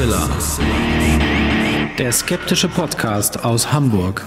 Mixella. Der skeptische Podcast aus Hamburg.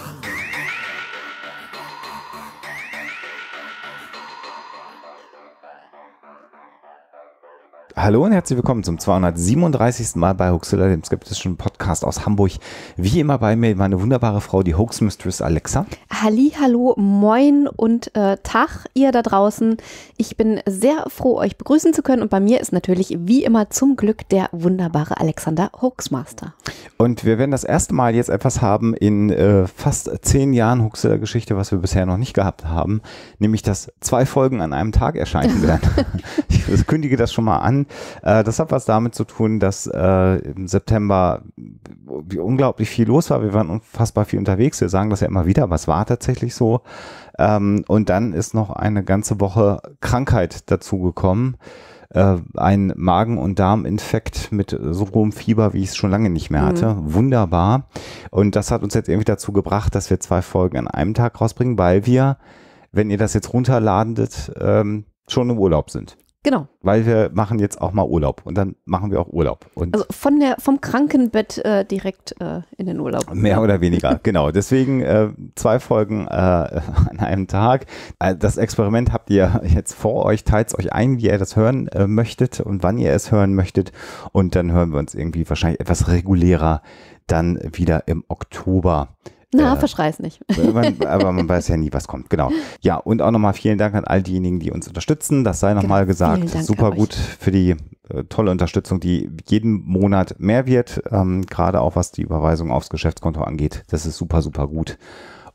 Hallo und herzlich willkommen zum 237. Mal bei Hoaxilla, dem skeptischen Podcast aus Hamburg. Wie immer bei mir meine wunderbare Frau, die Hoax Mistress Alexa. Halli, hallo, moin und äh, Tag, ihr da draußen. Ich bin sehr froh, euch begrüßen zu können und bei mir ist natürlich wie immer zum Glück der wunderbare Alexander Hoaxmaster. Und wir werden das erste Mal jetzt etwas haben in äh, fast zehn Jahren Hoaxilla Geschichte, was wir bisher noch nicht gehabt haben, nämlich dass zwei Folgen an einem Tag erscheinen werden. ich kündige das schon mal an. Äh, das hat was damit zu tun, dass äh, im September unglaublich viel los war. Wir waren unfassbar viel unterwegs. Wir sagen das ja immer wieder, aber es war tatsächlich so. Ähm, und dann ist noch eine ganze Woche Krankheit dazugekommen äh, ein Magen- und Darminfekt mit so hohem Fieber, wie ich es schon lange nicht mehr hatte. Mhm. Wunderbar. Und das hat uns jetzt irgendwie dazu gebracht, dass wir zwei Folgen an einem Tag rausbringen, weil wir, wenn ihr das jetzt runterladet, ähm, schon im Urlaub sind. Genau. Weil wir machen jetzt auch mal Urlaub und dann machen wir auch Urlaub. Und also von der, vom Krankenbett äh, direkt äh, in den Urlaub. Mehr oder weniger, genau. Deswegen äh, zwei Folgen äh, an einem Tag. Äh, das Experiment habt ihr jetzt vor euch, teilt es euch ein, wie ihr das hören äh, möchtet und wann ihr es hören möchtet. Und dann hören wir uns irgendwie wahrscheinlich etwas regulärer dann wieder im Oktober na, äh, verschreiß nicht. Man, aber man weiß ja nie, was kommt. Genau. Ja, und auch nochmal vielen Dank an all diejenigen, die uns unterstützen. Das sei nochmal genau. gesagt. Super gut für die äh, tolle Unterstützung, die jeden Monat mehr wird. Ähm, Gerade auch was die Überweisung aufs Geschäftskonto angeht. Das ist super, super gut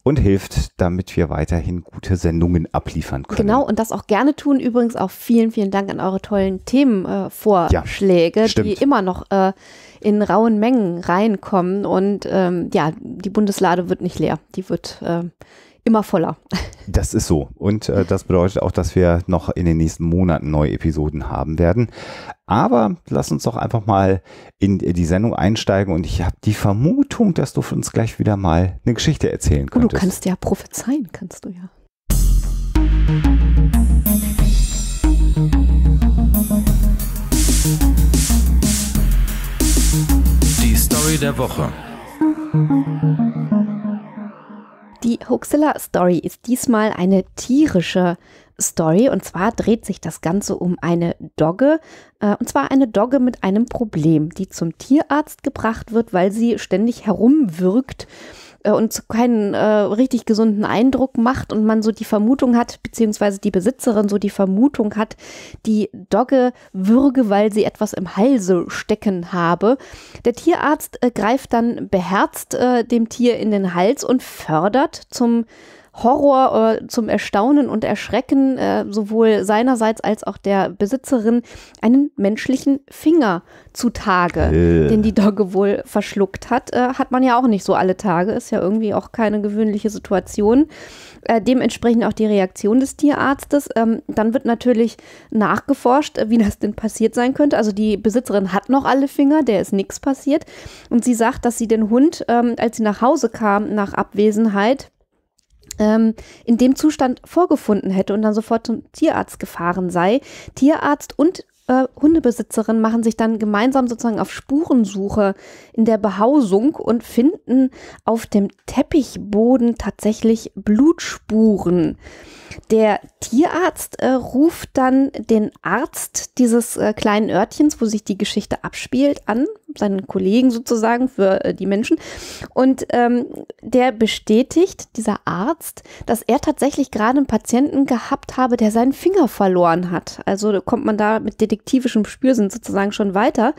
und hilft, damit wir weiterhin gute Sendungen abliefern können. Genau, und das auch gerne tun. Übrigens auch vielen, vielen Dank an eure tollen Themenvorschläge, äh, ja, die immer noch äh, in rauen Mengen reinkommen. Und ähm, ja, die Bundeslade wird nicht leer. Die wird äh, immer voller. Das ist so. Und äh, das bedeutet auch, dass wir noch in den nächsten Monaten neue Episoden haben werden. Aber lass uns doch einfach mal in die Sendung einsteigen und ich habe die Vermutung, dass du uns gleich wieder mal eine Geschichte erzählen könntest. Oh, du kannst ja prophezeien, kannst du ja. Die Story der Woche. Die Hoaxilla-Story ist diesmal eine tierische Story und zwar dreht sich das Ganze um eine Dogge äh, und zwar eine Dogge mit einem Problem, die zum Tierarzt gebracht wird, weil sie ständig herumwirkt äh, und keinen äh, richtig gesunden Eindruck macht und man so die Vermutung hat, beziehungsweise die Besitzerin so die Vermutung hat, die Dogge würge, weil sie etwas im Halse stecken habe. Der Tierarzt äh, greift dann beherzt äh, dem Tier in den Hals und fördert zum Horror äh, zum Erstaunen und Erschrecken äh, sowohl seinerseits als auch der Besitzerin einen menschlichen Finger zutage, äh. den die Dogge wohl verschluckt hat. Äh, hat man ja auch nicht so alle Tage, ist ja irgendwie auch keine gewöhnliche Situation. Äh, dementsprechend auch die Reaktion des Tierarztes. Ähm, dann wird natürlich nachgeforscht, wie das denn passiert sein könnte. Also die Besitzerin hat noch alle Finger, der ist nichts passiert. Und sie sagt, dass sie den Hund, ähm, als sie nach Hause kam, nach Abwesenheit, ähm, in dem Zustand vorgefunden hätte und dann sofort zum Tierarzt gefahren sei. Tierarzt und äh, Hundebesitzerin machen sich dann gemeinsam sozusagen auf Spurensuche in der Behausung und finden auf dem Teppichboden tatsächlich Blutspuren. Der Tierarzt äh, ruft dann den Arzt dieses äh, kleinen Örtchens, wo sich die Geschichte abspielt, an, seinen Kollegen sozusagen für äh, die Menschen. Und ähm, der bestätigt, dieser Arzt, dass er tatsächlich gerade einen Patienten gehabt habe, der seinen Finger verloren hat. Also kommt man da mit detektivischem Spürsinn sozusagen schon weiter.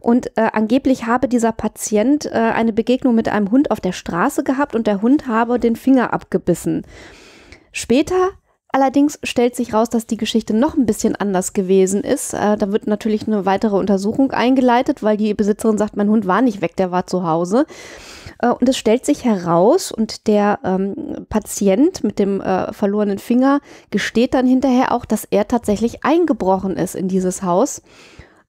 Und äh, angeblich habe dieser Patient äh, eine Begegnung mit einem Hund auf der Straße gehabt und der Hund habe den Finger abgebissen. Später allerdings stellt sich raus, dass die Geschichte noch ein bisschen anders gewesen ist. Äh, da wird natürlich eine weitere Untersuchung eingeleitet, weil die Besitzerin sagt, mein Hund war nicht weg, der war zu Hause. Äh, und es stellt sich heraus und der ähm, Patient mit dem äh, verlorenen Finger gesteht dann hinterher auch, dass er tatsächlich eingebrochen ist in dieses Haus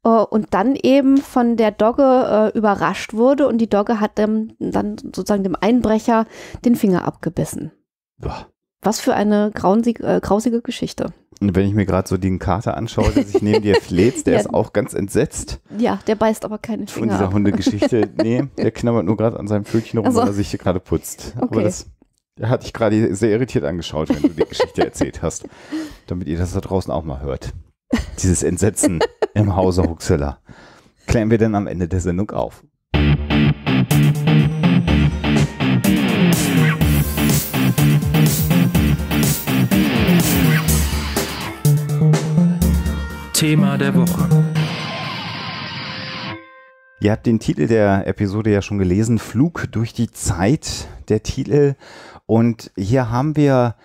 äh, und dann eben von der Dogge äh, überrascht wurde und die Dogge hat ähm, dann sozusagen dem Einbrecher den Finger abgebissen. Boah. Was für eine äh, grausige Geschichte. Und wenn ich mir gerade so den Kater anschaue, der sich neben dir fleht, der ja. ist auch ganz entsetzt. Ja, der beißt aber keine Finger Von dieser ab. Hundegeschichte. Nee, der knabbert nur gerade an seinem Pfötchen rum, also, weil er sich hier gerade putzt. Okay. Aber das hat dich gerade sehr irritiert angeschaut, wenn du die Geschichte erzählt hast. Damit ihr das da draußen auch mal hört. Dieses Entsetzen im Hause Huxella. Klären wir dann am Ende der Sendung auf. Musik Thema der Woche. Ihr habt den Titel der Episode ja schon gelesen, Flug durch die Zeit, der Titel. Und hier haben wir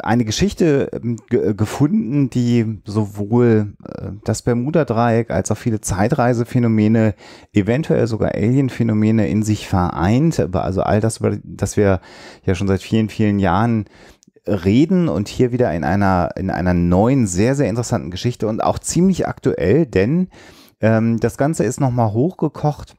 eine Geschichte ähm, gefunden, die sowohl äh, das Bermuda-Dreieck als auch viele Zeitreisephänomene, eventuell sogar Alien-Phänomene in sich vereint. Also all das, das wir ja schon seit vielen, vielen Jahren reden und hier wieder in einer, in einer neuen, sehr, sehr interessanten Geschichte und auch ziemlich aktuell, denn ähm, das Ganze ist nochmal hochgekocht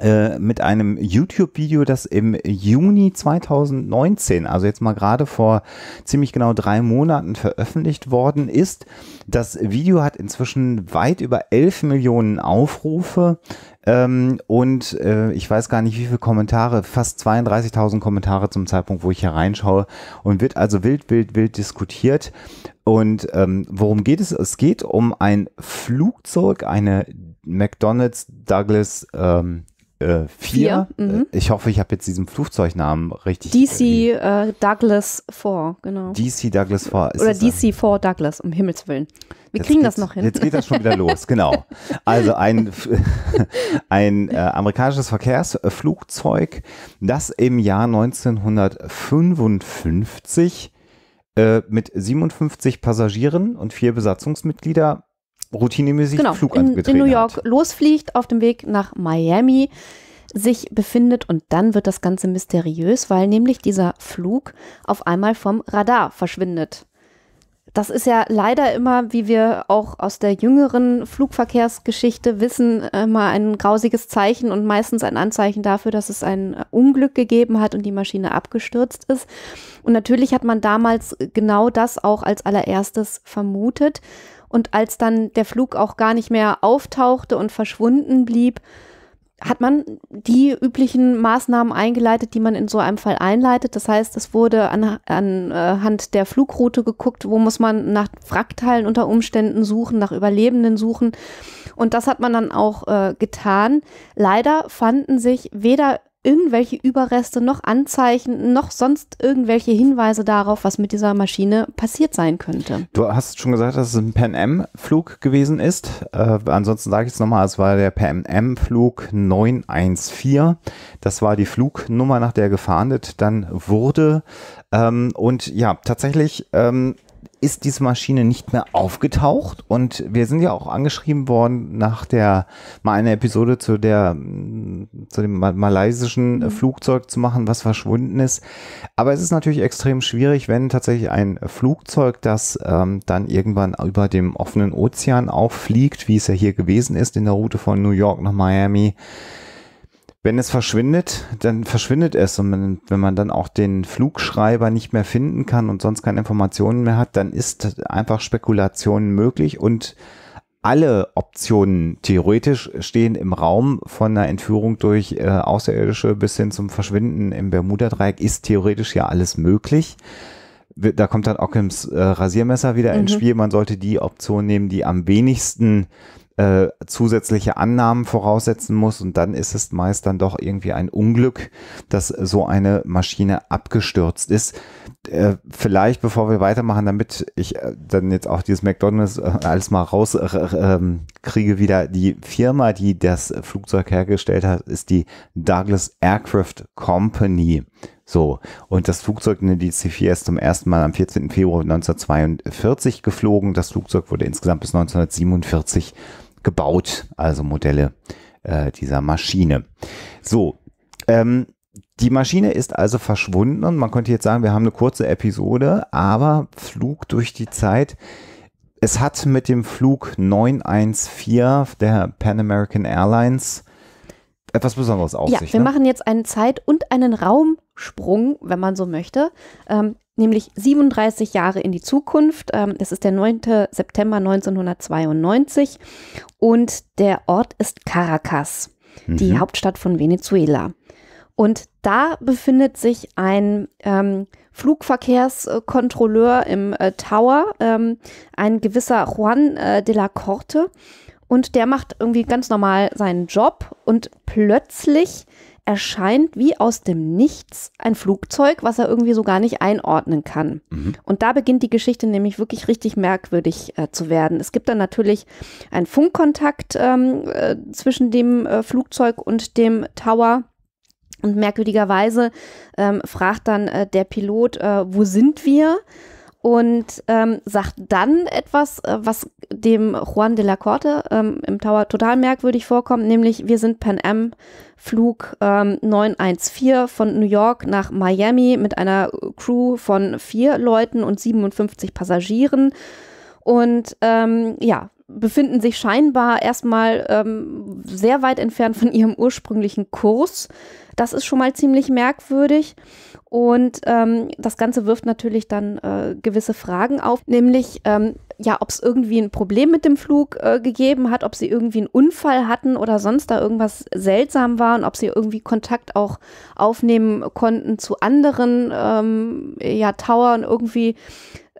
äh, mit einem YouTube-Video, das im Juni 2019, also jetzt mal gerade vor ziemlich genau drei Monaten veröffentlicht worden ist. Das Video hat inzwischen weit über 11 Millionen Aufrufe ähm, und äh, ich weiß gar nicht, wie viele Kommentare, fast 32.000 Kommentare zum Zeitpunkt, wo ich hier reinschaue. Und wird also wild, wild, wild diskutiert. Und ähm, worum geht es? Es geht um ein Flugzeug, eine McDonald's Douglas ähm, äh, 4. Äh, mhm. Ich hoffe, ich habe jetzt diesen Flugzeugnamen richtig. DC äh, äh, Douglas 4, genau. DC Douglas 4. Ist Oder DC 4 Douglas, um Himmels Willen. Wir kriegen das noch hin. Jetzt geht das schon wieder los, genau. Also ein, ein äh, amerikanisches Verkehrsflugzeug, das im Jahr 1955 äh, mit 57 Passagieren und vier Besatzungsmitglieder routinemäßig genau, Flugantritt in, in New York hat. losfliegt, auf dem Weg nach Miami sich befindet und dann wird das Ganze mysteriös, weil nämlich dieser Flug auf einmal vom Radar verschwindet. Das ist ja leider immer, wie wir auch aus der jüngeren Flugverkehrsgeschichte wissen, immer ein grausiges Zeichen und meistens ein Anzeichen dafür, dass es ein Unglück gegeben hat und die Maschine abgestürzt ist. Und natürlich hat man damals genau das auch als allererstes vermutet und als dann der Flug auch gar nicht mehr auftauchte und verschwunden blieb, hat man die üblichen Maßnahmen eingeleitet, die man in so einem Fall einleitet. Das heißt, es wurde an, anhand äh, der Flugroute geguckt, wo muss man nach Wrackteilen unter Umständen suchen, nach Überlebenden suchen. Und das hat man dann auch äh, getan. Leider fanden sich weder irgendwelche Überreste, noch Anzeichen, noch sonst irgendwelche Hinweise darauf, was mit dieser Maschine passiert sein könnte. Du hast schon gesagt, dass es ein pnm flug gewesen ist. Äh, ansonsten sage ich es nochmal, es war der pnm flug 914. Das war die Flugnummer, nach der gefahndet dann wurde. Ähm, und ja, tatsächlich ähm, ist diese Maschine nicht mehr aufgetaucht und wir sind ja auch angeschrieben worden nach der mal eine Episode zu der zu dem malaysischen mhm. Flugzeug zu machen, was verschwunden ist. Aber es ist natürlich extrem schwierig, wenn tatsächlich ein Flugzeug, das ähm, dann irgendwann über dem offenen Ozean auffliegt, wie es ja hier gewesen ist in der Route von New York nach Miami, wenn es verschwindet, dann verschwindet es. Und wenn, wenn man dann auch den Flugschreiber nicht mehr finden kann und sonst keine Informationen mehr hat, dann ist einfach Spekulation möglich und alle Optionen theoretisch stehen im Raum von einer Entführung durch äh, Außerirdische bis hin zum Verschwinden im Bermuda-Dreieck ist theoretisch ja alles möglich. Da kommt dann Ockhams äh, Rasiermesser wieder mhm. ins Spiel. Man sollte die Option nehmen, die am wenigsten äh, zusätzliche Annahmen voraussetzen muss und dann ist es meist dann doch irgendwie ein Unglück, dass so eine Maschine abgestürzt ist. Äh, vielleicht, bevor wir weitermachen, damit ich äh, dann jetzt auch dieses McDonalds alles mal rauskriege ähm, wieder. Die Firma, die das Flugzeug hergestellt hat, ist die Douglas Aircraft Company. So, und das Flugzeug, ne, die C4 ist zum ersten Mal am 14. Februar 1942 geflogen. Das Flugzeug wurde insgesamt bis 1947 gebaut, also Modelle äh, dieser Maschine. So, ähm, die Maschine ist also verschwunden und man könnte jetzt sagen, wir haben eine kurze Episode, aber Flug durch die Zeit. Es hat mit dem Flug 914 der Pan American Airlines etwas Besonderes auf ja, sich. Ja, wir ne? machen jetzt einen Zeit- und einen Raumsprung, wenn man so möchte. Ähm, nämlich 37 Jahre in die Zukunft. Ähm, das ist der 9. September 1992 und der Ort ist Caracas, mhm. die Hauptstadt von Venezuela. Und da befindet sich ein ähm, Flugverkehrskontrolleur im äh, Tower, ähm, ein gewisser Juan äh, de la Corte. Und der macht irgendwie ganz normal seinen Job und plötzlich erscheint wie aus dem Nichts ein Flugzeug, was er irgendwie so gar nicht einordnen kann. Mhm. Und da beginnt die Geschichte nämlich wirklich richtig merkwürdig äh, zu werden. Es gibt dann natürlich einen Funkkontakt ähm, äh, zwischen dem äh, Flugzeug und dem Tower. Und merkwürdigerweise ähm, fragt dann äh, der Pilot, äh, wo sind wir? und ähm, sagt dann etwas, äh, was dem Juan de la Corte ähm, im Tower total merkwürdig vorkommt, nämlich wir sind Pan Am Flug ähm, 914 von New York nach Miami mit einer Crew von vier Leuten und 57 Passagieren und ähm, ja, befinden sich scheinbar erstmal ähm, sehr weit entfernt von ihrem ursprünglichen Kurs. Das ist schon mal ziemlich merkwürdig. Und ähm, das Ganze wirft natürlich dann äh, gewisse Fragen auf, nämlich ähm, ja, ob es irgendwie ein Problem mit dem Flug äh, gegeben hat, ob sie irgendwie einen Unfall hatten oder sonst da irgendwas seltsam war und ob sie irgendwie Kontakt auch aufnehmen konnten zu anderen ähm, ja, Towern irgendwie.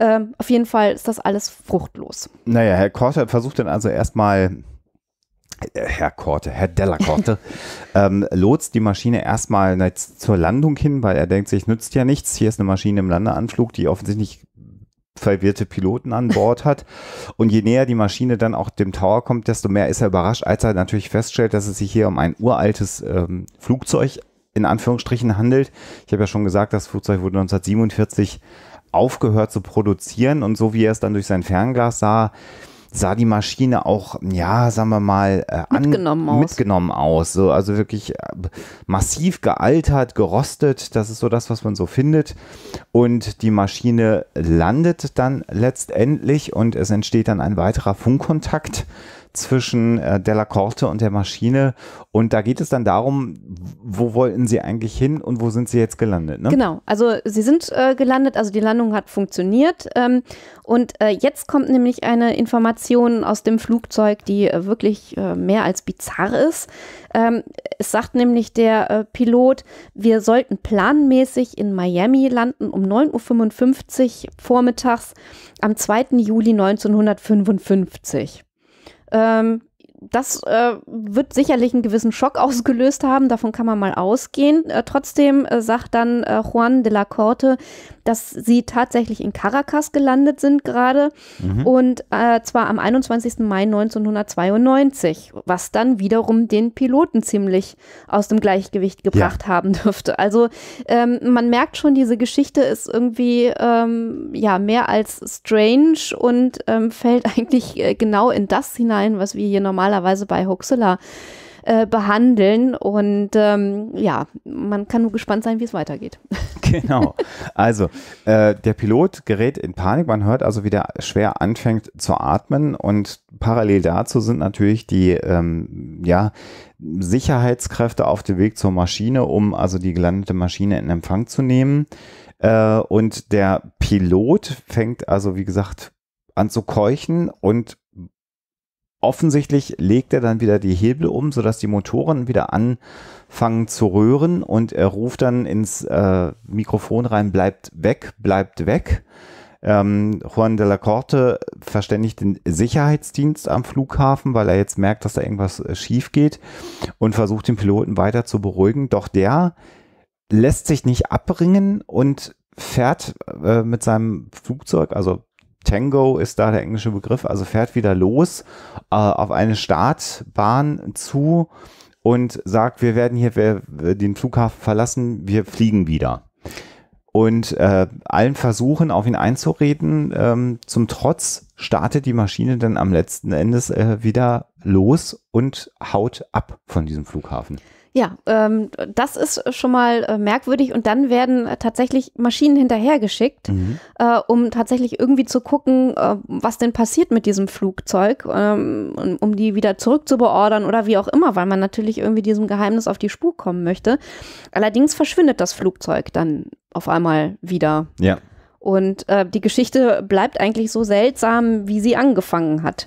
Ähm, auf jeden Fall ist das alles fruchtlos. Naja, Herr Korte versucht dann also erstmal äh, Herr Korte, Herr Della Korte, ähm, lotst die Maschine erstmal zur Landung hin, weil er denkt sich, nützt ja nichts. Hier ist eine Maschine im Landeanflug, die offensichtlich verwirrte Piloten an Bord hat. Und je näher die Maschine dann auch dem Tower kommt, desto mehr ist er überrascht, als er natürlich feststellt, dass es sich hier um ein uraltes ähm, Flugzeug in Anführungsstrichen handelt. Ich habe ja schon gesagt, das Flugzeug wurde 1947 aufgehört zu produzieren und so wie er es dann durch sein Fernglas sah, sah die Maschine auch, ja, sagen wir mal, äh, an, mitgenommen, aus. mitgenommen aus. So, also wirklich äh, massiv gealtert, gerostet. Das ist so das, was man so findet. Und die Maschine landet dann letztendlich und es entsteht dann ein weiterer Funkkontakt zwischen äh, Della Corte und der Maschine. Und da geht es dann darum, wo wollten sie eigentlich hin und wo sind sie jetzt gelandet? Ne? Genau, also sie sind äh, gelandet, also die Landung hat funktioniert. Ähm, und äh, jetzt kommt nämlich eine Information aus dem Flugzeug, die äh, wirklich äh, mehr als bizarr ist. Ähm, es sagt nämlich der äh, Pilot, wir sollten planmäßig in Miami landen um 9.55 Uhr vormittags am 2. Juli 1955. ähm, das äh, wird sicherlich einen gewissen Schock ausgelöst haben, davon kann man mal ausgehen. Äh, trotzdem äh, sagt dann äh, Juan de la Corte, dass sie tatsächlich in Caracas gelandet sind gerade mhm. und äh, zwar am 21. Mai 1992, was dann wiederum den Piloten ziemlich aus dem Gleichgewicht gebracht ja. haben dürfte. Also ähm, man merkt schon, diese Geschichte ist irgendwie ähm, ja mehr als strange und ähm, fällt eigentlich äh, genau in das hinein, was wir hier normal normalerweise bei Hoxilla äh, behandeln. Und ähm, ja, man kann nur gespannt sein, wie es weitergeht. Genau. Also, äh, der Pilot gerät in Panik. Man hört also, wie der schwer anfängt zu atmen. Und parallel dazu sind natürlich die, ähm, ja, Sicherheitskräfte auf dem Weg zur Maschine, um also die gelandete Maschine in Empfang zu nehmen. Äh, und der Pilot fängt also, wie gesagt, an zu keuchen und offensichtlich legt er dann wieder die Hebel um, sodass die Motoren wieder anfangen zu röhren und er ruft dann ins äh, Mikrofon rein, bleibt weg, bleibt weg. Ähm, Juan de la Corte verständigt den Sicherheitsdienst am Flughafen, weil er jetzt merkt, dass da irgendwas äh, schief geht und versucht den Piloten weiter zu beruhigen. Doch der lässt sich nicht abbringen und fährt äh, mit seinem Flugzeug, also Tango ist da der englische Begriff, also fährt wieder los äh, auf eine Startbahn zu und sagt, wir werden hier wir, den Flughafen verlassen, wir fliegen wieder. Und äh, allen Versuchen, auf ihn einzureden, ähm, zum Trotz startet die Maschine dann am letzten Endes äh, wieder los und haut ab von diesem Flughafen. Ja, ähm, das ist schon mal äh, merkwürdig und dann werden tatsächlich Maschinen hinterhergeschickt, mhm. äh, um tatsächlich irgendwie zu gucken, äh, was denn passiert mit diesem Flugzeug, ähm, um die wieder zurückzubeordern oder wie auch immer, weil man natürlich irgendwie diesem Geheimnis auf die Spur kommen möchte. Allerdings verschwindet das Flugzeug dann auf einmal wieder. Ja. Und äh, die Geschichte bleibt eigentlich so seltsam, wie sie angefangen hat.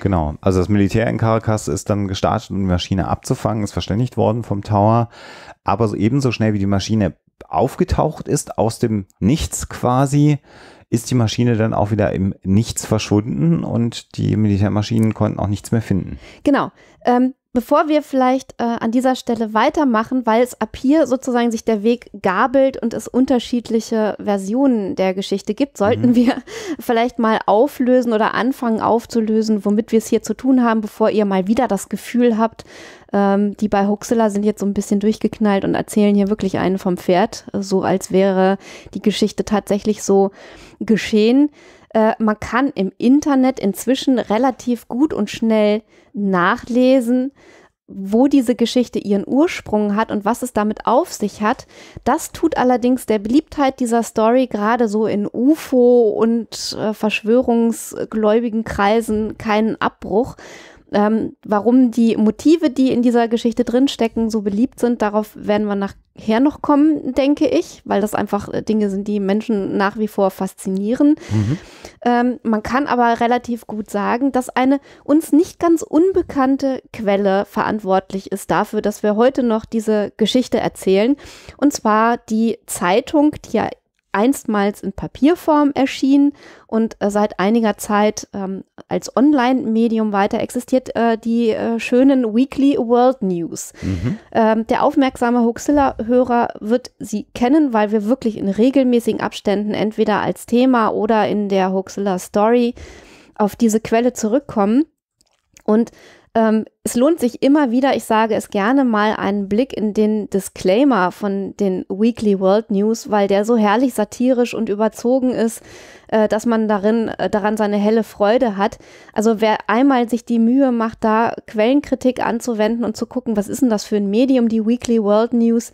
Genau, also das Militär in Caracas ist dann gestartet, um die Maschine abzufangen, ist verständigt worden vom Tower. Aber so ebenso schnell wie die Maschine aufgetaucht ist, aus dem Nichts quasi, ist die Maschine dann auch wieder im Nichts verschwunden und die Militärmaschinen konnten auch nichts mehr finden. Genau. Ähm, Bevor wir vielleicht äh, an dieser Stelle weitermachen, weil es ab hier sozusagen sich der Weg gabelt und es unterschiedliche Versionen der Geschichte gibt, sollten mhm. wir vielleicht mal auflösen oder anfangen aufzulösen, womit wir es hier zu tun haben, bevor ihr mal wieder das Gefühl habt, ähm, die bei Huxilla sind jetzt so ein bisschen durchgeknallt und erzählen hier wirklich einen vom Pferd, äh, so als wäre die Geschichte tatsächlich so geschehen. Äh, man kann im Internet inzwischen relativ gut und schnell nachlesen, wo diese Geschichte ihren Ursprung hat und was es damit auf sich hat. Das tut allerdings der Beliebtheit dieser Story gerade so in UFO und äh, Verschwörungsgläubigen Kreisen keinen Abbruch. Ähm, warum die Motive, die in dieser Geschichte drinstecken, so beliebt sind, darauf werden wir nachher noch kommen, denke ich, weil das einfach äh, Dinge sind, die Menschen nach wie vor faszinieren. Mhm. Ähm, man kann aber relativ gut sagen, dass eine uns nicht ganz unbekannte Quelle verantwortlich ist dafür, dass wir heute noch diese Geschichte erzählen. Und zwar die Zeitung, die ja einstmals in Papierform erschien und äh, seit einiger Zeit ähm, als Online-Medium weiter existiert, äh, die äh, schönen Weekly World News. Mhm. Ähm, der aufmerksame Huxilla-Hörer wird sie kennen, weil wir wirklich in regelmäßigen Abständen entweder als Thema oder in der Huxilla Story auf diese Quelle zurückkommen. Und ähm, es lohnt sich immer wieder, ich sage es gerne mal, einen Blick in den Disclaimer von den Weekly World News, weil der so herrlich satirisch und überzogen ist, äh, dass man darin, äh, daran seine helle Freude hat. Also wer einmal sich die Mühe macht, da Quellenkritik anzuwenden und zu gucken, was ist denn das für ein Medium, die Weekly World News,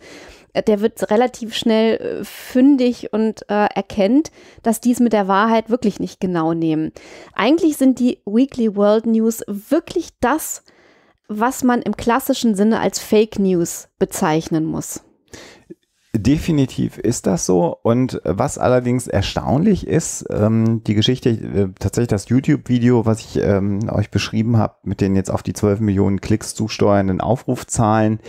der wird relativ schnell äh, fündig und äh, erkennt, dass die es mit der Wahrheit wirklich nicht genau nehmen. Eigentlich sind die Weekly World News wirklich das, was man im klassischen Sinne als Fake News bezeichnen muss. Definitiv ist das so. Und was allerdings erstaunlich ist, ähm, die Geschichte, äh, tatsächlich das YouTube-Video, was ich ähm, euch beschrieben habe, mit den jetzt auf die 12 Millionen Klicks zusteuernden Aufrufzahlen,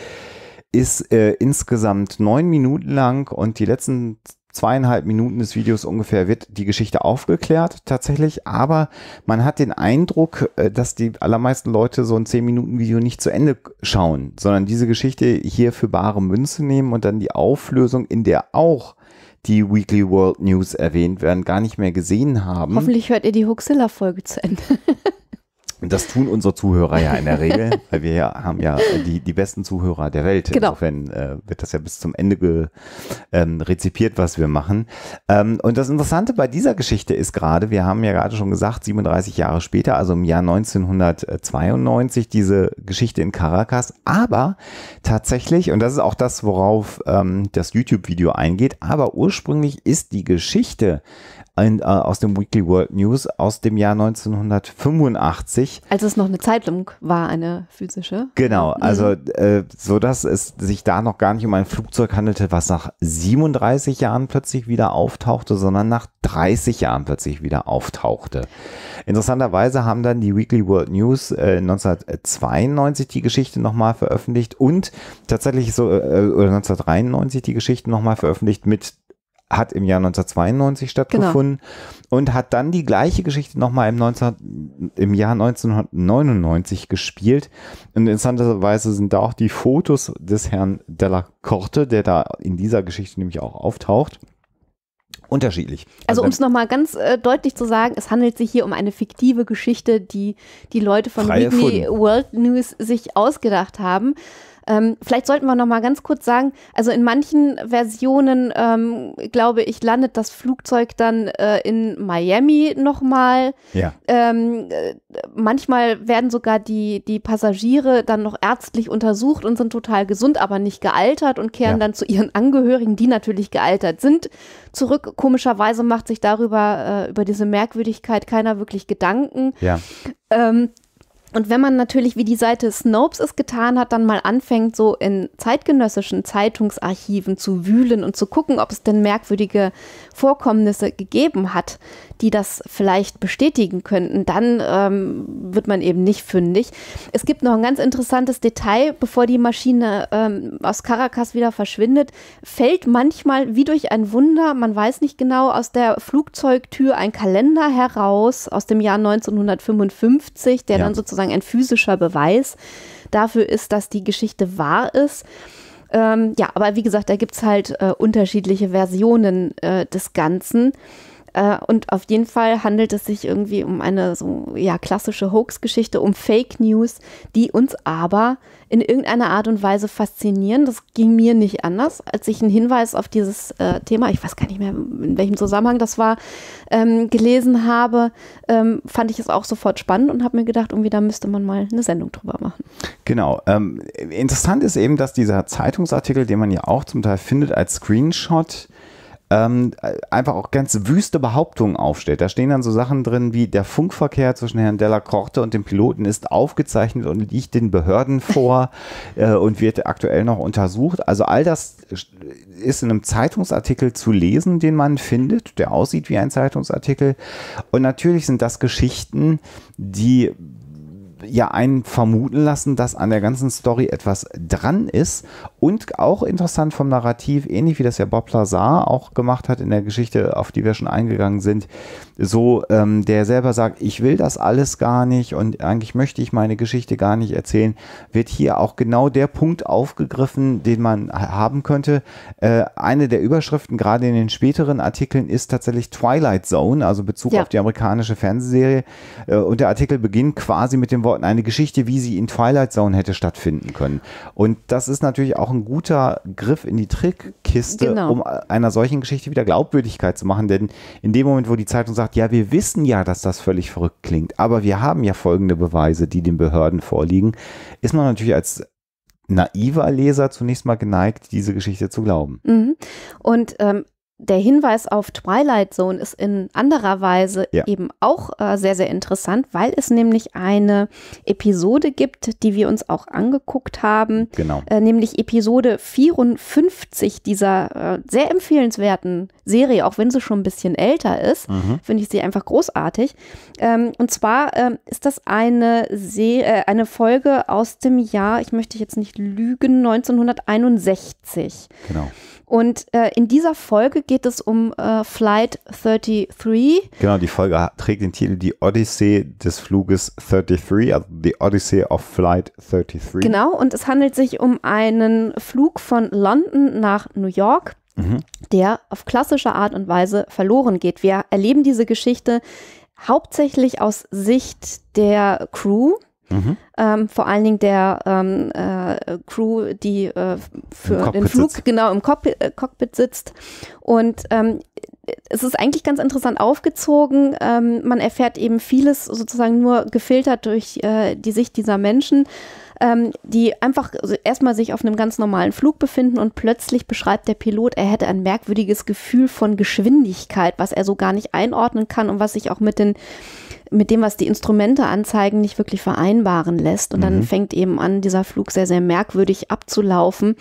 ist äh, insgesamt neun Minuten lang und die letzten zweieinhalb Minuten des Videos ungefähr wird die Geschichte aufgeklärt tatsächlich, aber man hat den Eindruck, äh, dass die allermeisten Leute so ein zehn Minuten Video nicht zu Ende schauen, sondern diese Geschichte hier für bare Münze nehmen und dann die Auflösung, in der auch die Weekly World News erwähnt werden, gar nicht mehr gesehen haben. Hoffentlich hört ihr die Huxilla-Folge zu Ende. Und das tun unsere Zuhörer ja in der Regel, weil wir ja haben ja die, die besten Zuhörer der Welt. Genau. Insofern äh, wird das ja bis zum Ende ge, ähm, rezipiert, was wir machen. Ähm, und das Interessante bei dieser Geschichte ist gerade, wir haben ja gerade schon gesagt, 37 Jahre später, also im Jahr 1992, diese Geschichte in Caracas. Aber tatsächlich, und das ist auch das, worauf ähm, das YouTube-Video eingeht, aber ursprünglich ist die Geschichte, ein, äh, aus dem Weekly World News aus dem Jahr 1985. Als es noch eine Zeitung war, eine physische. Genau, mhm. also äh, so dass es sich da noch gar nicht um ein Flugzeug handelte, was nach 37 Jahren plötzlich wieder auftauchte, sondern nach 30 Jahren plötzlich wieder auftauchte. Interessanterweise haben dann die Weekly World News äh, 1992 die Geschichte nochmal veröffentlicht und tatsächlich so, äh, oder 1993 die Geschichte nochmal veröffentlicht mit hat im Jahr 1992 stattgefunden genau. und hat dann die gleiche Geschichte nochmal im, im Jahr 1999 gespielt. Und interessanterweise sind da auch die Fotos des Herrn Della Corte, der da in dieser Geschichte nämlich auch auftaucht unterschiedlich. Also, also um es nochmal ganz äh, deutlich zu sagen, es handelt sich hier um eine fiktive Geschichte, die die Leute von Whitney World News sich ausgedacht haben. Ähm, vielleicht sollten wir noch mal ganz kurz sagen, also in manchen Versionen, ähm, glaube ich, landet das Flugzeug dann äh, in Miami noch mal. Ja. Ähm, äh, manchmal werden sogar die, die Passagiere dann noch ärztlich untersucht und sind total gesund, aber nicht gealtert und kehren ja. dann zu ihren Angehörigen, die natürlich gealtert sind, zurück. Komischerweise macht sich darüber, äh, über diese Merkwürdigkeit keiner wirklich Gedanken. Ja. Ähm, und wenn man natürlich, wie die Seite Snopes es getan hat, dann mal anfängt, so in zeitgenössischen Zeitungsarchiven zu wühlen und zu gucken, ob es denn merkwürdige Vorkommnisse gegeben hat, die das vielleicht bestätigen könnten, dann ähm, wird man eben nicht fündig. Es gibt noch ein ganz interessantes Detail, bevor die Maschine ähm, aus Caracas wieder verschwindet, fällt manchmal wie durch ein Wunder, man weiß nicht genau, aus der Flugzeugtür ein Kalender heraus aus dem Jahr 1955, der ja. dann sozusagen sozusagen ein physischer Beweis dafür ist, dass die Geschichte wahr ist. Ähm, ja, aber wie gesagt, da gibt es halt äh, unterschiedliche Versionen äh, des Ganzen. Äh, und auf jeden Fall handelt es sich irgendwie um eine so ja, klassische Hoax-Geschichte, um Fake News, die uns aber in irgendeiner Art und Weise faszinieren. Das ging mir nicht anders, als ich einen Hinweis auf dieses äh, Thema, ich weiß gar nicht mehr, in welchem Zusammenhang das war, ähm, gelesen habe, ähm, fand ich es auch sofort spannend und habe mir gedacht, irgendwie da müsste man mal eine Sendung drüber machen. Genau. Ähm, interessant ist eben, dass dieser Zeitungsartikel, den man ja auch zum Teil findet als Screenshot, ähm, äh, einfach auch ganz wüste Behauptungen aufstellt. Da stehen dann so Sachen drin wie der Funkverkehr zwischen Herrn Della-Corte und dem Piloten ist aufgezeichnet und liegt den Behörden vor äh, und wird aktuell noch untersucht. Also all das ist in einem Zeitungsartikel zu lesen, den man findet, der aussieht wie ein Zeitungsartikel. Und natürlich sind das Geschichten, die ja einen vermuten lassen, dass an der ganzen Story etwas dran ist und auch interessant vom Narrativ, ähnlich wie das ja Bob Lazar auch gemacht hat in der Geschichte, auf die wir schon eingegangen sind, so ähm, der selber sagt, ich will das alles gar nicht und eigentlich möchte ich meine Geschichte gar nicht erzählen, wird hier auch genau der Punkt aufgegriffen, den man haben könnte. Äh, eine der Überschriften gerade in den späteren Artikeln ist tatsächlich Twilight Zone, also Bezug ja. auf die amerikanische Fernsehserie äh, und der Artikel beginnt quasi mit dem Wort Antworten, eine Geschichte, wie sie in Twilight Zone hätte stattfinden können. Und das ist natürlich auch ein guter Griff in die Trickkiste, genau. um einer solchen Geschichte wieder Glaubwürdigkeit zu machen. Denn in dem Moment, wo die Zeitung sagt, ja, wir wissen ja, dass das völlig verrückt klingt, aber wir haben ja folgende Beweise, die den Behörden vorliegen, ist man natürlich als naiver Leser zunächst mal geneigt, diese Geschichte zu glauben. Mhm. Und ähm, der Hinweis auf Twilight Zone ist in anderer Weise ja. eben auch äh, sehr, sehr interessant, weil es nämlich eine Episode gibt, die wir uns auch angeguckt haben. Genau. Äh, nämlich Episode 54 dieser äh, sehr empfehlenswerten Serie, auch wenn sie schon ein bisschen älter ist, mhm. finde ich sie einfach großartig. Ähm, und zwar ähm, ist das eine, Se äh, eine Folge aus dem Jahr, ich möchte jetzt nicht lügen, 1961. Genau. Und äh, in dieser Folge geht es um äh, Flight 33. Genau, die Folge trägt den Titel Die Odyssee des Fluges 33, also The Odyssey of Flight 33. Genau, und es handelt sich um einen Flug von London nach New York. Mhm. Der auf klassische Art und Weise verloren geht. Wir erleben diese Geschichte hauptsächlich aus Sicht der Crew, Mhm. Ähm, vor allen Dingen der ähm, äh, Crew, die äh, für den Flug sitzt. genau im Cock äh, Cockpit sitzt. Und ähm, es ist eigentlich ganz interessant aufgezogen. Ähm, man erfährt eben vieles sozusagen nur gefiltert durch äh, die Sicht dieser Menschen, ähm, die einfach also erstmal sich auf einem ganz normalen Flug befinden und plötzlich beschreibt der Pilot, er hätte ein merkwürdiges Gefühl von Geschwindigkeit, was er so gar nicht einordnen kann und was sich auch mit den mit dem, was die Instrumente anzeigen, nicht wirklich vereinbaren lässt. Und dann mhm. fängt eben an, dieser Flug sehr, sehr merkwürdig abzulaufen.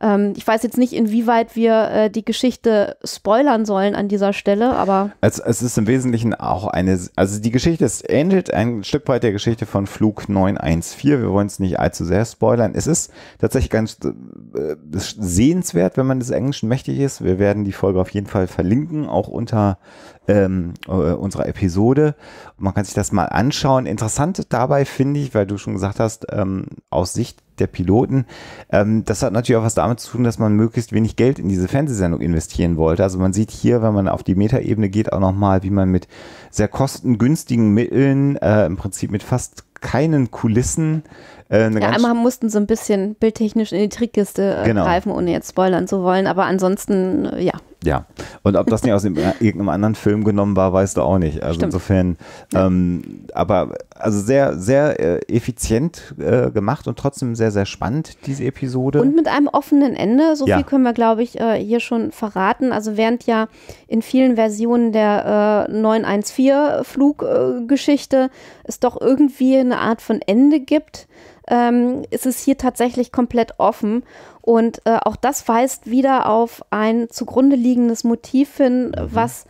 Ähm, ich weiß jetzt nicht, inwieweit wir äh, die Geschichte spoilern sollen an dieser Stelle, aber. Es, es, ist im Wesentlichen auch eine, also die Geschichte, es ähnelt ein Stück weit der Geschichte von Flug 914. Wir wollen es nicht allzu sehr spoilern. Es ist tatsächlich ganz äh, sehenswert, wenn man des Englischen mächtig ist. Wir werden die Folge auf jeden Fall verlinken, auch unter ähm, äh, unserer Episode. Man kann sich das mal anschauen. Interessant dabei finde ich, weil du schon gesagt hast, ähm, aus Sicht der Piloten, ähm, das hat natürlich auch was damit zu tun, dass man möglichst wenig Geld in diese Fernsehsendung investieren wollte. Also man sieht hier, wenn man auf die Metaebene geht, auch nochmal, wie man mit sehr kostengünstigen Mitteln, äh, im Prinzip mit fast keinen Kulissen. Äh, ja, einmal mussten so ein bisschen bildtechnisch in die Trickkiste äh, genau. greifen, ohne jetzt spoilern zu wollen, aber ansonsten, äh, ja. Ja, und ob das nicht aus äh, irgendeinem anderen Film genommen war, weißt du auch nicht. Also Stimmt. insofern, ähm, aber also sehr, sehr äh, effizient äh, gemacht und trotzdem sehr, sehr spannend, diese Episode. Und mit einem offenen Ende, so ja. viel können wir, glaube ich, äh, hier schon verraten. Also während ja in vielen Versionen der 914-Fluggeschichte äh, es doch irgendwie eine Art von Ende gibt, ähm, ist es hier tatsächlich komplett offen. Und äh, auch das weist wieder auf ein zugrunde liegendes Motiv hin, mhm. was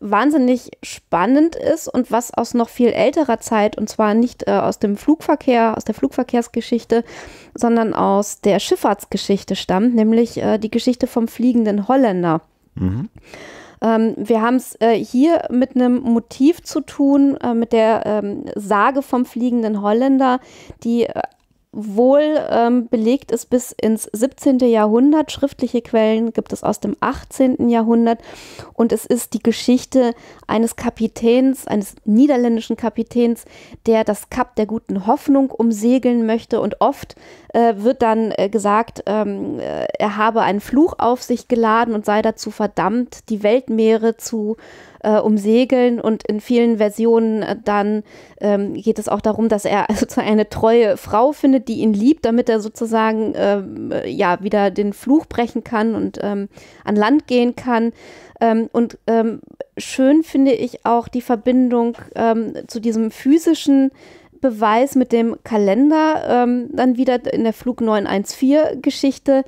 wahnsinnig spannend ist und was aus noch viel älterer Zeit, und zwar nicht äh, aus dem Flugverkehr, aus der Flugverkehrsgeschichte, sondern aus der Schifffahrtsgeschichte stammt, nämlich äh, die Geschichte vom fliegenden Holländer. Mhm. Ähm, wir haben es äh, hier mit einem Motiv zu tun, äh, mit der ähm, Sage vom fliegenden Holländer, die äh, wohl ähm, belegt ist bis ins 17. Jahrhundert. Schriftliche Quellen gibt es aus dem 18. Jahrhundert. Und es ist die Geschichte eines Kapitäns, eines niederländischen Kapitäns, der das Kap der guten Hoffnung umsegeln möchte. Und oft äh, wird dann äh, gesagt, ähm, äh, er habe einen Fluch auf sich geladen und sei dazu verdammt, die Weltmeere zu äh, äh, umsegeln und in vielen Versionen äh, dann ähm, geht es auch darum, dass er sozusagen eine treue Frau findet, die ihn liebt, damit er sozusagen ähm, äh, ja wieder den Fluch brechen kann und ähm, an Land gehen kann. Ähm, und ähm, schön finde ich auch die Verbindung ähm, zu diesem physischen Beweis mit dem Kalender, ähm, dann wieder in der Flug 914-Geschichte.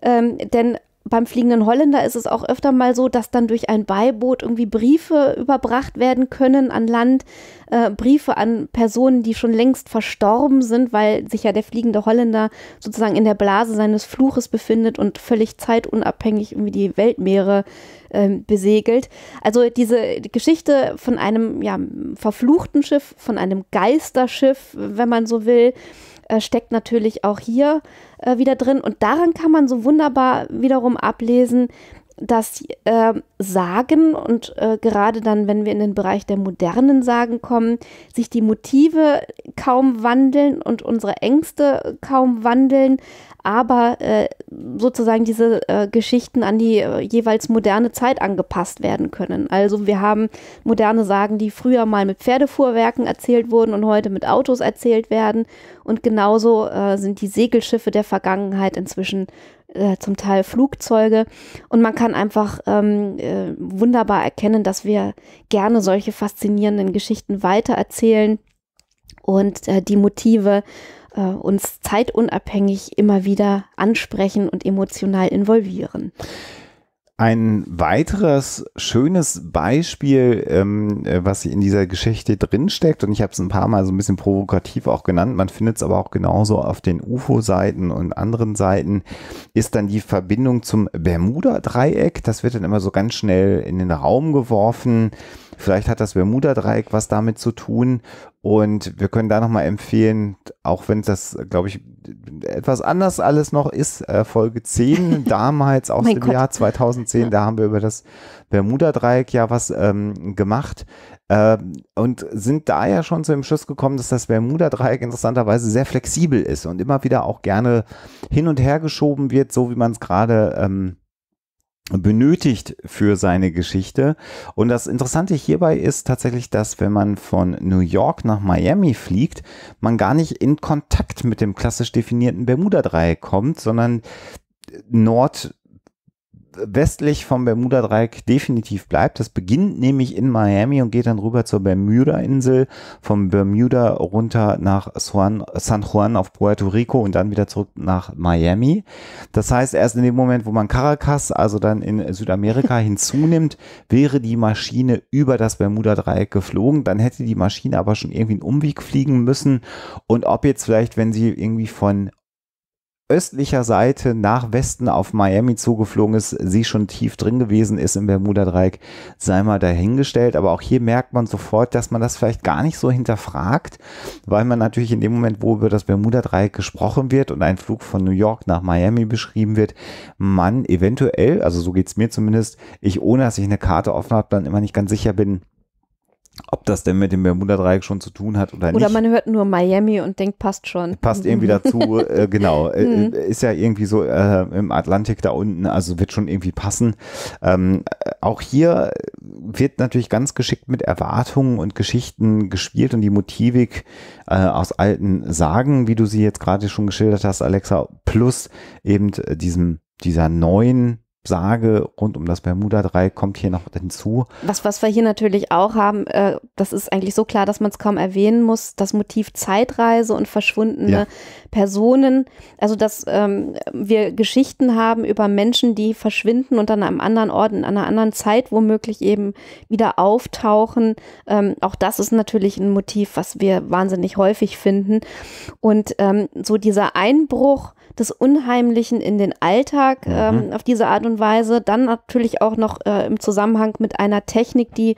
Ähm, denn beim Fliegenden Holländer ist es auch öfter mal so, dass dann durch ein Beiboot irgendwie Briefe überbracht werden können an Land, äh, Briefe an Personen, die schon längst verstorben sind, weil sich ja der Fliegende Holländer sozusagen in der Blase seines Fluches befindet und völlig zeitunabhängig irgendwie die Weltmeere äh, besegelt. Also diese Geschichte von einem ja, verfluchten Schiff, von einem Geisterschiff, wenn man so will, äh, steckt natürlich auch hier äh, wieder drin. Und daran kann man so wunderbar wiederum ablesen, dass äh, Sagen und äh, gerade dann, wenn wir in den Bereich der modernen Sagen kommen, sich die Motive kaum wandeln und unsere Ängste kaum wandeln, aber äh, sozusagen diese äh, Geschichten an die äh, jeweils moderne Zeit angepasst werden können. Also wir haben moderne Sagen, die früher mal mit Pferdefuhrwerken erzählt wurden und heute mit Autos erzählt werden. Und genauso äh, sind die Segelschiffe der Vergangenheit inzwischen äh, zum Teil Flugzeuge. Und man kann einfach ähm, äh, wunderbar erkennen, dass wir gerne solche faszinierenden Geschichten weitererzählen und äh, die Motive äh, uns zeitunabhängig immer wieder ansprechen und emotional involvieren. Ein weiteres schönes Beispiel, ähm, äh, was in dieser Geschichte drinsteckt, und ich habe es ein paar Mal so ein bisschen provokativ auch genannt, man findet es aber auch genauso auf den UFO-Seiten und anderen Seiten, ist dann die Verbindung zum Bermuda-Dreieck. Das wird dann immer so ganz schnell in den Raum geworfen. Vielleicht hat das Bermuda-Dreieck was damit zu tun. Und wir können da nochmal empfehlen, auch wenn das, glaube ich, etwas anders alles noch ist, äh, Folge 10 damals aus dem Gott. Jahr 2010, da haben wir über das Bermuda-Dreieck ja was ähm, gemacht äh, und sind da ja schon zu dem Schluss gekommen, dass das Bermuda-Dreieck interessanterweise sehr flexibel ist und immer wieder auch gerne hin und her geschoben wird, so wie man es gerade... Ähm, benötigt für seine Geschichte. Und das Interessante hierbei ist tatsächlich, dass wenn man von New York nach Miami fliegt, man gar nicht in Kontakt mit dem klassisch definierten Bermuda-Dreieck kommt, sondern Nord, westlich vom Bermuda-Dreieck definitiv bleibt. Das beginnt nämlich in Miami und geht dann rüber zur Bermuda-Insel, vom Bermuda runter nach San Juan auf Puerto Rico und dann wieder zurück nach Miami. Das heißt, erst in dem Moment, wo man Caracas, also dann in Südamerika hinzunimmt, wäre die Maschine über das Bermuda-Dreieck geflogen. Dann hätte die Maschine aber schon irgendwie einen Umweg fliegen müssen. Und ob jetzt vielleicht, wenn sie irgendwie von östlicher Seite nach Westen auf Miami zugeflogen ist, sie schon tief drin gewesen ist im Bermuda-Dreieck, sei mal dahingestellt. Aber auch hier merkt man sofort, dass man das vielleicht gar nicht so hinterfragt, weil man natürlich in dem Moment, wo über das Bermuda-Dreieck gesprochen wird und ein Flug von New York nach Miami beschrieben wird, man eventuell, also so geht's mir zumindest, ich ohne dass ich eine Karte offen habe, dann immer nicht ganz sicher bin, ob das denn mit dem Bermuda-Dreieck schon zu tun hat oder, oder nicht. Oder man hört nur Miami und denkt, passt schon. Passt irgendwie mhm. dazu, äh, genau. Äh, mhm. äh, ist ja irgendwie so äh, im Atlantik da unten, also wird schon irgendwie passen. Ähm, äh, auch hier wird natürlich ganz geschickt mit Erwartungen und Geschichten gespielt und die Motivik aus alten Sagen, wie du sie jetzt gerade schon geschildert hast, Alexa, plus eben diesem, dieser neuen Sage rund um das bermuda 3 kommt hier noch hinzu. Was, was wir hier natürlich auch haben, äh, das ist eigentlich so klar, dass man es kaum erwähnen muss, das Motiv Zeitreise und verschwundene ja. Personen. Also, dass ähm, wir Geschichten haben über Menschen, die verschwinden und an einem anderen Ort, in einer anderen Zeit womöglich eben wieder auftauchen. Ähm, auch das ist natürlich ein Motiv, was wir wahnsinnig häufig finden. Und ähm, so dieser Einbruch, des Unheimlichen in den Alltag mhm. ähm, auf diese Art und Weise. Dann natürlich auch noch äh, im Zusammenhang mit einer Technik, die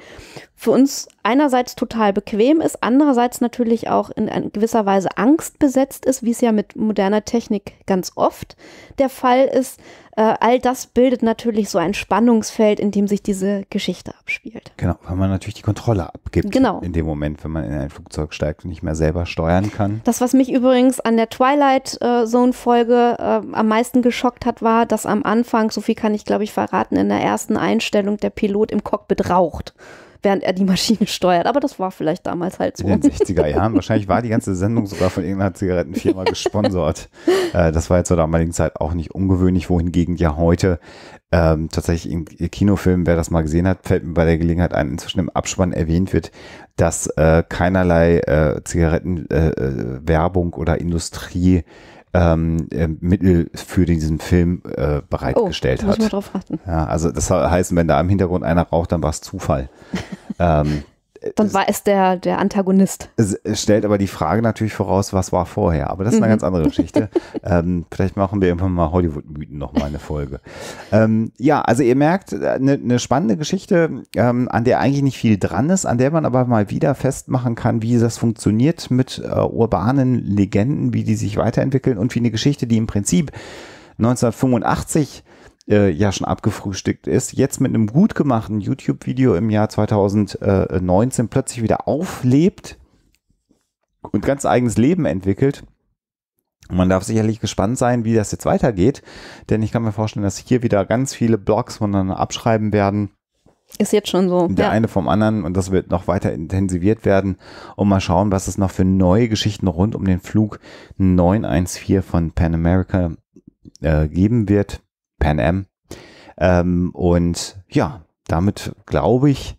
für uns einerseits total bequem ist, andererseits natürlich auch in gewisser Weise angstbesetzt ist, wie es ja mit moderner Technik ganz oft der Fall ist. Äh, all das bildet natürlich so ein Spannungsfeld, in dem sich diese Geschichte abspielt. Genau, weil man natürlich die Kontrolle abgibt. Genau. In dem Moment, wenn man in ein Flugzeug steigt und nicht mehr selber steuern kann. Das, was mich übrigens an der Twilight äh, Zone Folge äh, am meisten geschockt hat, war, dass am Anfang, so viel kann ich glaube ich verraten, in der ersten Einstellung der Pilot im Cockpit raucht während er die Maschine steuert. Aber das war vielleicht damals halt so. In den 60er Jahren. Wahrscheinlich war die ganze Sendung sogar von irgendeiner Zigarettenfirma gesponsert. Äh, das war jetzt zur damaligen Zeit auch nicht ungewöhnlich, wohingegen ja heute ähm, tatsächlich in Kinofilmen, wer das mal gesehen hat, fällt mir bei der Gelegenheit ein, inzwischen im Abspann erwähnt wird, dass äh, keinerlei äh, Zigarettenwerbung äh, äh, oder Industrie ähm, äh, Mittel für diesen Film äh, bereitgestellt oh, muss hat. drauf achten. Ja, also das heißt, wenn da im Hintergrund einer raucht, dann war es Zufall. ähm, dann war es der, der Antagonist. Es stellt aber die Frage natürlich voraus, was war vorher. Aber das ist eine mhm. ganz andere Geschichte. ähm, vielleicht machen wir irgendwann mal Hollywood-Mythen nochmal eine Folge. ähm, ja, also ihr merkt, äh, eine, eine spannende Geschichte, ähm, an der eigentlich nicht viel dran ist, an der man aber mal wieder festmachen kann, wie das funktioniert mit äh, urbanen Legenden, wie die sich weiterentwickeln und wie eine Geschichte, die im Prinzip 1985 äh, ja schon abgefrühstückt ist, jetzt mit einem gut gemachten YouTube-Video im Jahr 2019 plötzlich wieder auflebt und ganz eigenes Leben entwickelt. Man darf sicherlich gespannt sein, wie das jetzt weitergeht, denn ich kann mir vorstellen, dass hier wieder ganz viele Blogs voneinander abschreiben werden. Ist jetzt schon so. Der ja. eine vom anderen und das wird noch weiter intensiviert werden. Und mal schauen, was es noch für neue Geschichten rund um den Flug 914 von Pan America äh, geben wird. Pan Am. Ähm, und ja, damit glaube ich,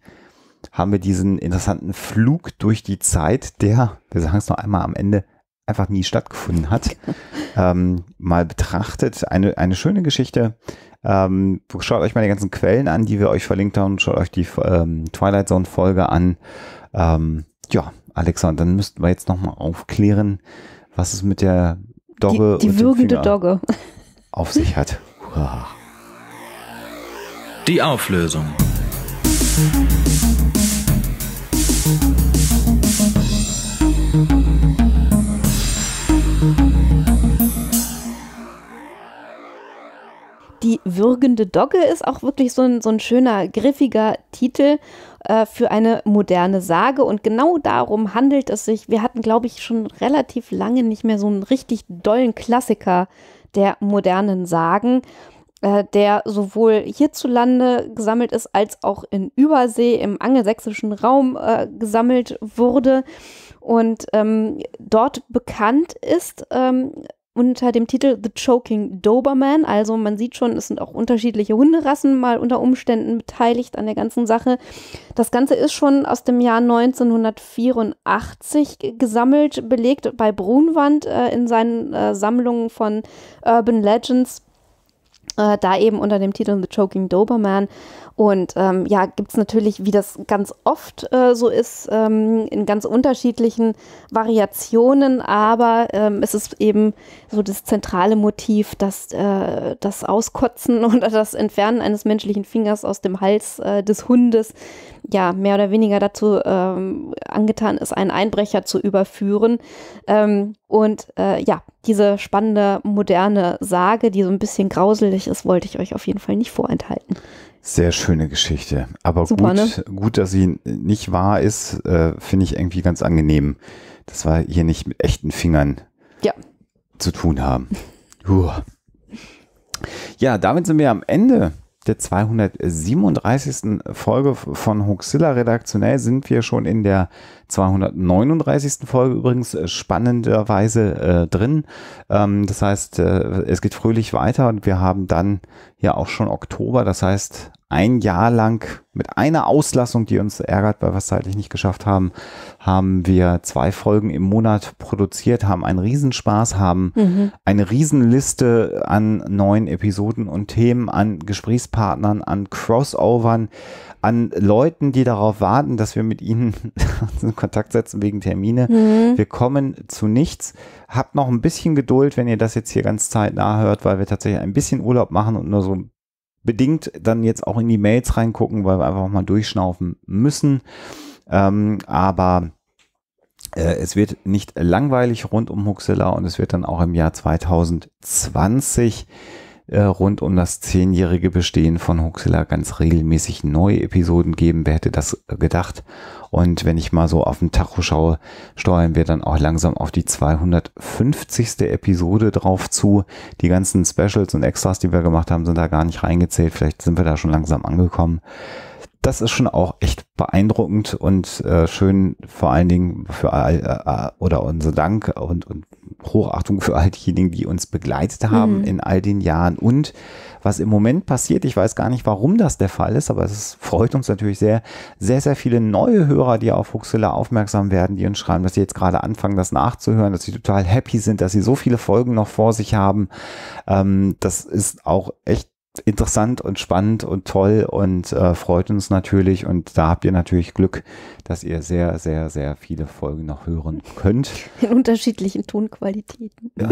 haben wir diesen interessanten Flug durch die Zeit, der, wir sagen es noch einmal am Ende, einfach nie stattgefunden hat, ähm, mal betrachtet. Eine, eine schöne Geschichte. Ähm, schaut euch mal die ganzen Quellen an, die wir euch verlinkt haben. Schaut euch die ähm, Twilight Zone Folge an. Ähm, ja, Alexa, und dann müssten wir jetzt nochmal aufklären, was es mit der Dogge. Die, die würgende Dogge. Auf sich hat. Die Auflösung. Die würgende Dogge ist auch wirklich so ein, so ein schöner, griffiger Titel äh, für eine moderne Sage. Und genau darum handelt es sich. Wir hatten, glaube ich, schon relativ lange nicht mehr so einen richtig dollen Klassiker der modernen Sagen, äh, der sowohl hierzulande gesammelt ist als auch in Übersee im angelsächsischen Raum äh, gesammelt wurde und ähm, dort bekannt ist. Ähm, unter dem Titel The Choking Doberman. Also man sieht schon, es sind auch unterschiedliche Hunderassen mal unter Umständen beteiligt an der ganzen Sache. Das Ganze ist schon aus dem Jahr 1984 gesammelt, belegt bei Brunwand äh, in seinen äh, Sammlungen von Urban Legends. Äh, da eben unter dem Titel The Choking Doberman. Und ähm, ja, gibt es natürlich, wie das ganz oft äh, so ist, ähm, in ganz unterschiedlichen Variationen, aber ähm, es ist eben so das zentrale Motiv, dass äh, das Auskotzen oder das Entfernen eines menschlichen Fingers aus dem Hals äh, des Hundes ja mehr oder weniger dazu ähm, angetan ist, einen Einbrecher zu überführen. Ähm, und äh, ja, diese spannende moderne Sage, die so ein bisschen grauselig ist, wollte ich euch auf jeden Fall nicht vorenthalten. Sehr schöne Geschichte. Aber Super, gut, ne? gut, dass sie nicht wahr ist, äh, finde ich irgendwie ganz angenehm, dass wir hier nicht mit echten Fingern ja. zu tun haben. Puh. Ja, damit sind wir am Ende der 237. Folge von Hoxilla redaktionell sind wir schon in der 239. Folge übrigens äh, spannenderweise äh, drin. Ähm, das heißt, äh, es geht fröhlich weiter und wir haben dann ja auch schon Oktober. Das heißt, ein Jahr lang mit einer Auslassung, die uns ärgert, weil wir es zeitlich nicht geschafft haben, haben wir zwei Folgen im Monat produziert, haben einen Riesenspaß, haben mhm. eine Riesenliste an neuen Episoden und Themen, an Gesprächspartnern, an Crossovern, an Leuten, die darauf warten, dass wir mit ihnen in Kontakt setzen wegen Termine. Mhm. Wir kommen zu nichts. Habt noch ein bisschen Geduld, wenn ihr das jetzt hier ganz zeitnah hört, weil wir tatsächlich ein bisschen Urlaub machen und nur so ein bedingt dann jetzt auch in die Mails reingucken, weil wir einfach mal durchschnaufen müssen. Ähm, aber äh, es wird nicht langweilig rund um Huxilla und es wird dann auch im Jahr 2020 äh, rund um das zehnjährige Bestehen von Huxilla ganz regelmäßig neue Episoden geben. Wer hätte das gedacht? Und wenn ich mal so auf den Tacho schaue, steuern wir dann auch langsam auf die 250. Episode drauf zu. Die ganzen Specials und Extras, die wir gemacht haben, sind da gar nicht reingezählt. Vielleicht sind wir da schon langsam angekommen das ist schon auch echt beeindruckend und äh, schön vor allen Dingen für all, äh, oder unser Dank und, und Hochachtung für all diejenigen, die uns begleitet haben mhm. in all den Jahren. Und was im Moment passiert, ich weiß gar nicht, warum das der Fall ist, aber es freut uns natürlich sehr, sehr, sehr viele neue Hörer, die auf Huxilla aufmerksam werden, die uns schreiben, dass sie jetzt gerade anfangen, das nachzuhören, dass sie total happy sind, dass sie so viele Folgen noch vor sich haben. Ähm, das ist auch echt interessant und spannend und toll und äh, freut uns natürlich. Und da habt ihr natürlich Glück, dass ihr sehr, sehr, sehr viele Folgen noch hören könnt. In unterschiedlichen Tonqualitäten. Ja,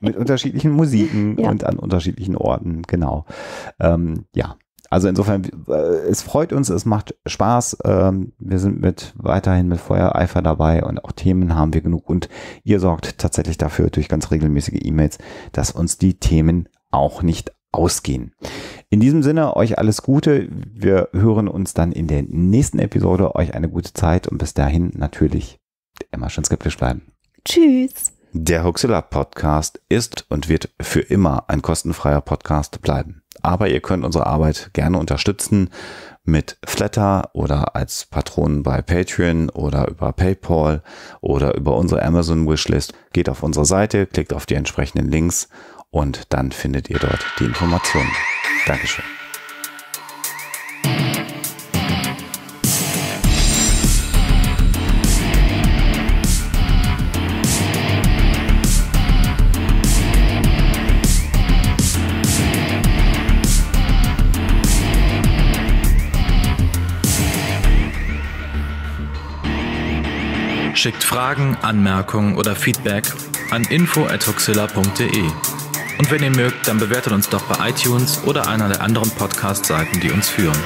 mit unterschiedlichen Musiken ja. und an unterschiedlichen Orten, genau. Ähm, ja. Also insofern, äh, es freut uns, es macht Spaß. Ähm, wir sind mit weiterhin mit Feuereifer dabei und auch Themen haben wir genug. Und ihr sorgt tatsächlich dafür durch ganz regelmäßige E-Mails, dass uns die Themen auch nicht ausgehen. In diesem Sinne, euch alles Gute. Wir hören uns dann in der nächsten Episode. Euch eine gute Zeit und bis dahin natürlich immer schön skeptisch bleiben. Tschüss. Der Huxilla Podcast ist und wird für immer ein kostenfreier Podcast bleiben. Aber ihr könnt unsere Arbeit gerne unterstützen mit Flatter oder als Patronen bei Patreon oder über PayPal oder über unsere Amazon Wishlist. Geht auf unsere Seite, klickt auf die entsprechenden Links und dann findet ihr dort die Informationen. Dankeschön. Schickt Fragen, Anmerkungen oder Feedback an info@huxilla.de. Und wenn ihr mögt, dann bewertet uns doch bei iTunes oder einer der anderen Podcast-Seiten, die uns führen.